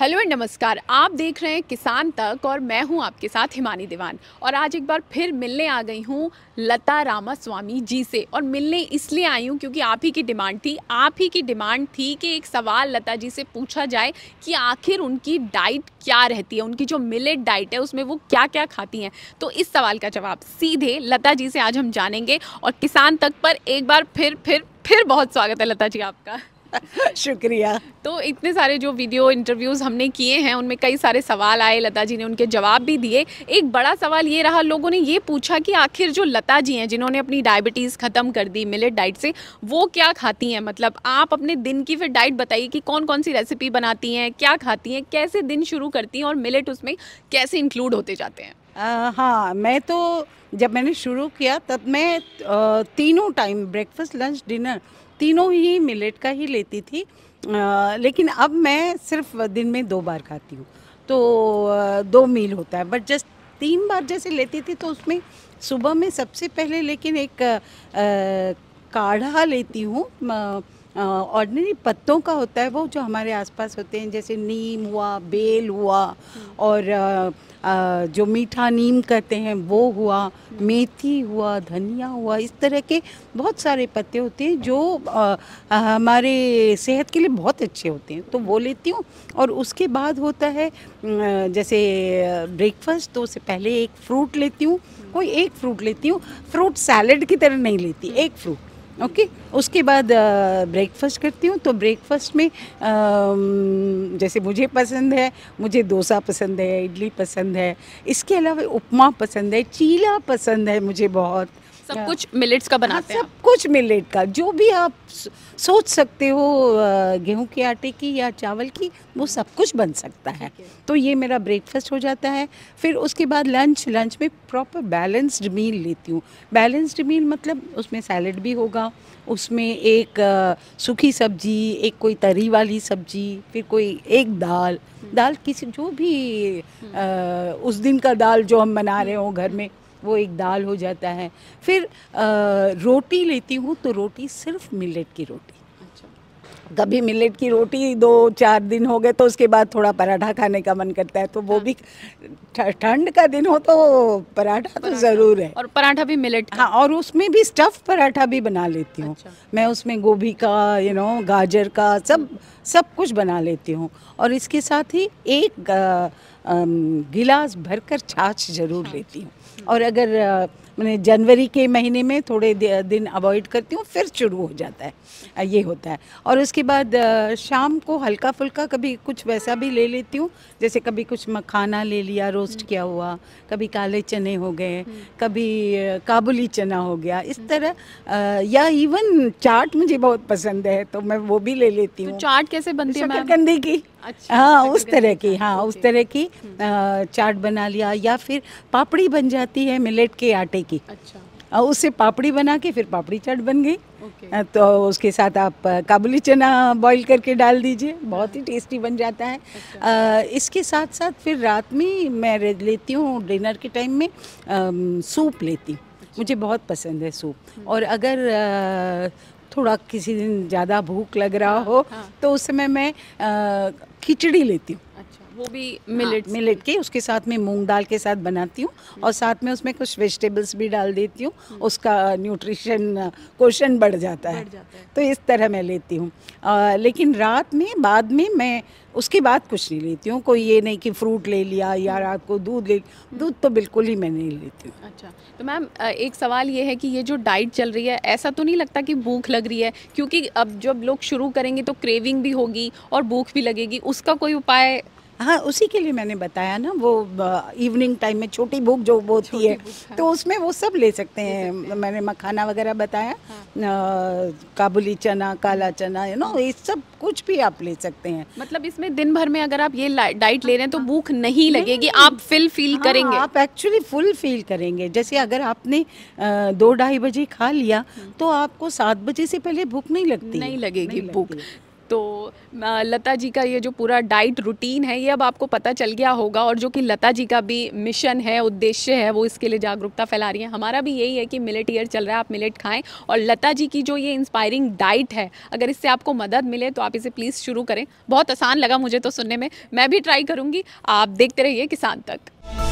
Hello and नमस्कार आप देख रहे हैं किसान तक और मैं हूं आपके साथ हिमानी दीवान और आज एक बार फिर मिलने आ गई हूं लता रामा स्वामी जी से और मिलने इसलिए आई हूं क्योंकि आप ही की डिमांड थी आप ही की डिमांड थी कि एक सवाल लता जी से पूछा जाए कि आखिर उनकी डाइट क्या रहती है उनकी जो मिलेट डाइट है उसमें वो क्या क्या खाती हैं तो इस सवाल का जवाब सीधे लता जी से आज हम जानेंगे और किसान तक पर एक बार फिर फिर फिर बहुत स्वागत है लता जी आपका शुक्रिया तो इतने सारे जो वीडियो इंटरव्यूज़ हमने किए हैं उनमें कई सारे सवाल आए लता जी ने उनके जवाब भी दिए एक बड़ा सवाल ये रहा लोगों ने ये पूछा कि आखिर जो लता जी हैं जिन्होंने अपनी डायबिटीज़ ख़त्म कर दी मिलेट डाइट से वो क्या खाती हैं मतलब आप अपने दिन की फिर डाइट बताइए कि कौन कौन सी रेसिपी बनाती हैं क्या खाती हैं कैसे दिन शुरू करती हैं और मिलेट उसमें कैसे इंक्लूड होते जाते हैं हाँ मैं तो जब मैंने शुरू किया तब मैं तीनों टाइम ब्रेकफास्ट लंच डिनर तीनों ही मिलेट का ही लेती थी आ, लेकिन अब मैं सिर्फ दिन में दो बार खाती हूँ तो दो मील होता है बट जस्ट तीन बार जैसे लेती थी तो उसमें सुबह में सबसे पहले लेकिन एक आ, काढ़ा लेती हूँ ऑर्डनरी पत्तों का होता है वो जो हमारे आसपास होते हैं जैसे नीम हुआ बेल हुआ और आ, जो मीठा नीम कहते हैं वो हुआ मेथी हुआ धनिया हुआ इस तरह के बहुत सारे पत्ते होते हैं जो हमारे सेहत के लिए बहुत अच्छे होते हैं तो वो लेती हूँ और उसके बाद होता है जैसे ब्रेकफास्ट तो उससे पहले एक फ्रूट लेती हूँ कोई एक फ्रूट लेती हूँ फ्रूट सैलड की तरह नहीं लेती एक फ्रूट ओके उसके बाद ब्रेकफास्ट करती हूँ तो ब्रेकफास्ट में जैसे मुझे पसंद है मुझे डोसा पसंद है इडली पसंद है इसके अलावा उपमा पसंद है चीला पसंद है मुझे बहुत सब कुछ मिलेट्स का हाँ, बनाते हैं सब कुछ मिलेट का जो भी आप सोच सकते हो गेहूं के आटे की या चावल की वो सब कुछ बन सकता है तो ये मेरा ब्रेकफास्ट हो जाता है फिर उसके बाद लंच लंच में प्रॉपर बैलेंस्ड मील लेती हूँ बैलेंस्ड मील मतलब उसमें सैलड भी होगा उसमें एक सूखी सब्जी एक कोई तरी वाली सब्जी फिर कोई एक दाल hmm. दाल किसी जो भी आ, उस दिन का दाल जो हम बना रहे हो घर में वो एक दाल हो जाता है फिर आ, रोटी लेती हूँ तो रोटी सिर्फ मिलेट की रोटी अच्छा। कभी मिलेट की रोटी दो चार दिन हो गए तो उसके बाद थोड़ा पराठा खाने का मन करता है तो वो हाँ। भी ठंड का दिन हो तो पराठा तो ज़रूर है और पराठा भी मिलेट हाँ और उसमें भी स्टफ़ पराठा भी बना लेती हूँ अच्छा। मैं उसमें गोभी का यू नो गाजर का सब सब कुछ बना लेती हूँ और इसके साथ ही एक गिलास भरकर छाछ ज़रूर लेती हूँ और अगर मैंने जनवरी के महीने में थोड़े दिन अवॉइड करती हूँ फिर शुरू हो जाता है ये होता है और उसके बाद शाम को हल्का फुल्का कभी कुछ वैसा भी ले लेती हूँ जैसे कभी कुछ मखाना ले लिया रोस्ट हम्म। किया हुआ कभी काले चने हो गए हम्म। कभी काबुली चना हो गया इस तरह या इवन चाट मुझे बहुत पसंद है तो मैं वो भी ले लेती तो हूँ तो चाट कैसे बनती है शकरकंदी की अच्छा, हाँ उस तरह की हाँ उस तरह की हम्म। चाट बना लिया या फिर पापड़ी बन जाती है मिलेट के आटे मकई की अच्छा और उससे पापड़ी बना के फिर पापड़ी चाट बन गई तो उसके साथ आप काबुली चना बॉईल करके डाल दीजिए बहुत ही टेस्टी हाँ। बन जाता है अच्छा। आ, इसके साथ साथ फिर रात में मैं लेती हूँ डिनर के टाइम में आ, सूप लेती हूँ अच्छा। मुझे बहुत पसंद है सूप हम्म। और अगर आ, थोड़ा किसी दिन ज़्यादा भूख लग रहा हाँ, हो हाँ। तो उस समय मैं खिचड़ी लेती हूँ अच्छा। वो भी मिलेट हाँ, मिलेट के उसके साथ में मूंग दाल के साथ बनाती हूँ और साथ में उसमें कुछ वेजिटेबल्स भी डाल देती हूँ हम्म। उसका न्यूट्रिशन क्वेश्चन बढ़ जाता है, जाता है तो इस तरह मैं लेती हूँ लेकिन रात में बाद में मैं उसके बाद कुछ नहीं लेती हूँ कोई ये नहीं कि फ्रूट ले लिया या हम्म। रात को दूध ले दूध तो बिल्कुल ही मैं नहीं लेती हूँ अच्छा तो मैम एक सवाल ये है कि ये जो डाइट चल रही है ऐसा तो नहीं लगता कि भूख लग रही है क्योंकि अब जब लोग शुरू करेंगे तो क्रेविंग भी होगी और भूख भी लगेगी उसका कोई उपाय हाँ उसी के लिए मैंने बताया ना वो इवनिंग टाइम में छोटी बुक जो होती है हाँ। तो उसमें वो सब ले सकते हैं मैंने मखाना वगैरह बताया हाँ। काबुली चना काला चना यू नो ये सब कुछ भी आप ले सकते हैं मतलब इसमें दिन भर में अगर आप ये डाइट ले रहे हैं तो हाँ। भूख नहीं लगेगी आप फिल फील करेंगे आप एक्चुअली फुल फील करेंगे जैसे अगर आपने दो ढाई बजे खा लिया हम्म। तो आपको सात बजे से पहले भूख नहीं लगती नहीं लगेगी भूख तो लता जी का ये जो पूरा डाइट रूटीन है ये अब आपको पता चल गया होगा और जो कि लता जी का भी मिशन है उद्देश्य है वो इसके लिए जागरूकता फैला रही है हमारा भी यही है कि मिलेट ईयर चल रहा है आप मिलेट खाएँ और लता जी की जो ये इंस्पायरिंग डाइट है अगर इससे आपको मदद मिले तो आप इसे प्लीज़ शुरू करें बहुत आसान लगा मुझे तो सुनने में मैं भी ट्राई करूँगी आप देखते रहिए किसान तक